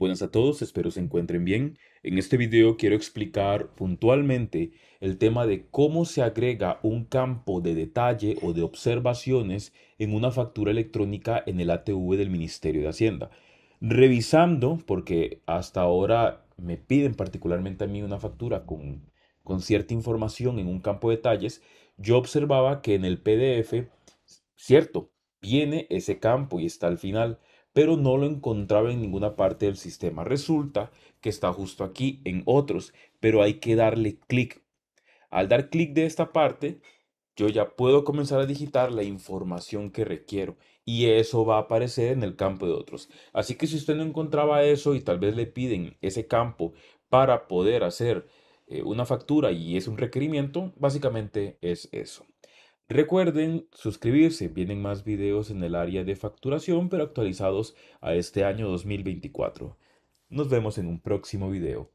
Buenas a todos, espero se encuentren bien. En este video quiero explicar puntualmente el tema de cómo se agrega un campo de detalle o de observaciones en una factura electrónica en el ATV del Ministerio de Hacienda. Revisando, porque hasta ahora me piden particularmente a mí una factura con, con cierta información en un campo de detalles, yo observaba que en el PDF, cierto, viene ese campo y está al final, pero no lo encontraba en ninguna parte del sistema. Resulta que está justo aquí en otros, pero hay que darle clic. Al dar clic de esta parte, yo ya puedo comenzar a digitar la información que requiero y eso va a aparecer en el campo de otros. Así que si usted no encontraba eso y tal vez le piden ese campo para poder hacer eh, una factura y es un requerimiento, básicamente es eso. Recuerden suscribirse, vienen más videos en el área de facturación, pero actualizados a este año 2024. Nos vemos en un próximo video.